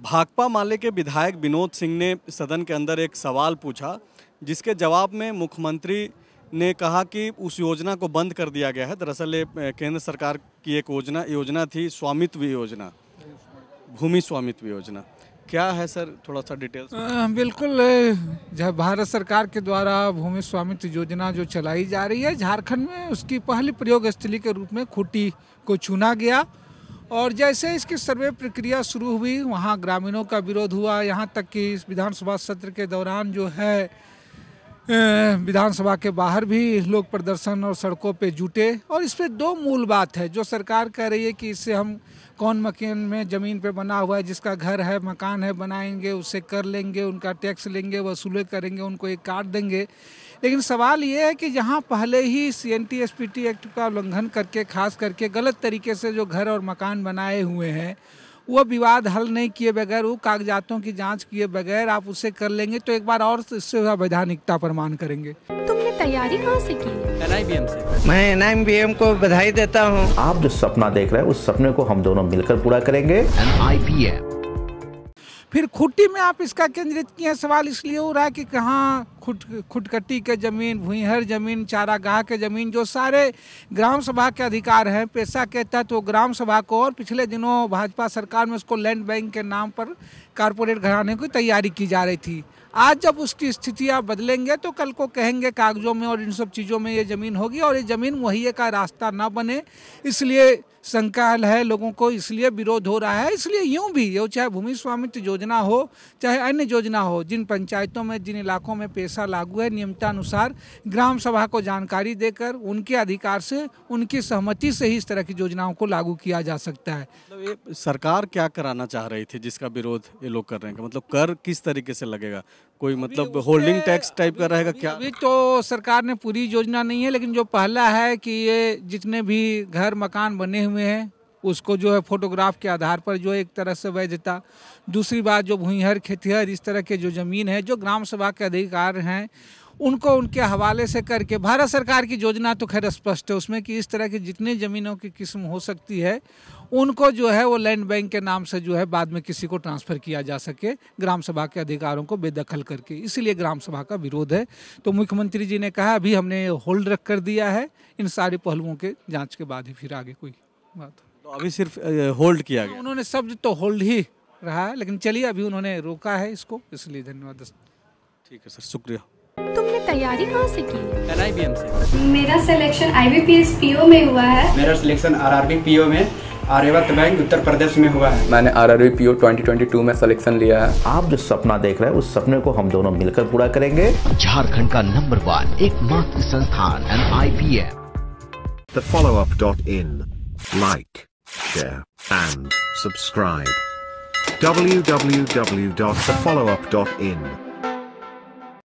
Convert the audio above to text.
भाकपा माले के विधायक विनोद सिंह ने सदन के अंदर एक सवाल पूछा जिसके जवाब में मुख्यमंत्री ने कहा कि उस योजना को बंद कर दिया गया है दरअसल ये केंद्र सरकार की एक योजना योजना थी स्वामित्व योजना भूमि स्वामित्व योजना क्या है सर थोड़ा सा डिटेल्स बिल्कुल बिल्कुल भारत सरकार के द्वारा भूमि स्वामित्व योजना जो चलाई जा रही है झारखंड में उसकी पहली प्रयोग स्थली के रूप में खुटी को चुना गया और जैसे इसकी सर्वे प्रक्रिया शुरू हुई वहाँ ग्रामीणों का विरोध हुआ यहाँ तक कि इस विधानसभा सत्र के दौरान जो है विधानसभा के बाहर भी लोग प्रदर्शन और सड़कों पे जुटे और इस पर दो मूल बात है जो सरकार कह रही है कि इससे हम कौन मकान में ज़मीन पे बना हुआ है जिसका घर है मकान है बनाएंगे उससे कर लेंगे उनका टैक्स लेंगे वसूले करेंगे उनको एक कार्ड देंगे लेकिन सवाल ये है कि जहाँ पहले ही सी एन एक्ट का उल्लंघन करके खास करके गलत तरीके से जो घर और मकान बनाए हुए हैं वो विवाद हल नहीं किए बगैर वो कागजातों की जांच किए बगैर आप उसे कर लेंगे तो एक बार और इससे वैधानिकता प्रमाण करेंगे तुमने तैयारी कहाँ से की एम ऐसी मैं एम को बधाई देता हूँ आप जो सपना देख रहे हैं उस सपने को हम दोनों मिलकर पूरा करेंगे एम फिर खुट्टी में आप इसका केंद्रित किए सवाल इसलिए हो रहा है कि कहाँ खुट खुटकट्टी के ज़मीन भूहर ज़मीन चारागाह के ज़मीन जो सारे ग्राम सभा के अधिकार हैं पेशा के तहत वो ग्राम सभा को और पिछले दिनों भाजपा सरकार में उसको लैंड बैंक के नाम पर कारपोरेट घराने की तैयारी की जा रही थी आज जब उसकी स्थितियाँ बदलेंगे तो कल को कहेंगे कागजों में और इन सब चीज़ों में ये ज़मीन होगी और ये ज़मीन मुहैया का रास्ता ना बने इसलिए संकाल है लोगों को इसलिए विरोध हो रहा है इसलिए यूं भी ये चाहे भूमि स्वामित्व योजना हो चाहे अन्य योजना हो जिन पंचायतों में जिन इलाकों में पैसा लागू है नियमतानुसार ग्राम सभा को जानकारी देकर उनके अधिकार से उनकी सहमति से ही इस तरह की योजनाओं को लागू किया जा सकता है मतलब ये सरकार क्या कराना चाह रही थी जिसका विरोध ये लोग कर रहे हैं मतलब कर किस तरीके से लगेगा कोई मतलब होल्डिंग टैक्स टाइप का रहेगा क्या अभी तो सरकार ने पूरी योजना नहीं है लेकिन जो पहला है कि ये जितने भी घर मकान बने हुए हैं उसको जो है फोटोग्राफ के आधार पर जो एक तरह से वैधता दूसरी बात जो भूईहर खेतीहर इस तरह के जो ज़मीन है जो ग्राम सभा के अधिकार हैं उनको उनके हवाले से करके भारत सरकार की योजना तो खैर स्पष्ट है उसमें कि इस तरह की जितनी ज़मीनों की किस्म हो सकती है उनको जो है वो लैंड बैंक के नाम से जो है बाद में किसी को ट्रांसफ़र किया जा सके ग्राम सभा के अधिकारों को बेदखल करके इसीलिए ग्राम सभा का विरोध है तो मुख्यमंत्री जी ने कहा अभी हमने होल्ड रख कर दिया है इन सारे पहलुओं के जाँच के बाद ही फिर आगे कोई बात तो अभी सिर्फ होल्ड किया तो गया उन्होंने शब्द तो होल्ड ही रहा है लेकिन चलिए अभी उन्होंने रोका है इसको इसलिए धन्यवाद ठीक है सर शुक्रिया तुमने तैयारी कहाँ से की एल आई बी एम ऐसी मेरा selection I B P S P O में हुआ है मेरा selection R R B P O में आर्यवर्त बैंक उत्तर प्रदेश में हुआ है मैंने R R P O twenty twenty two में सिलेक्शन लिया है आप जो सपना देख रहे हैं उस सपने को हम दोनों मिलकर पूरा करेंगे झारखंड का नंबर वन एक मात्र संस्थान N I P M the follow up dot in like share and subscribe www.thefollowup.in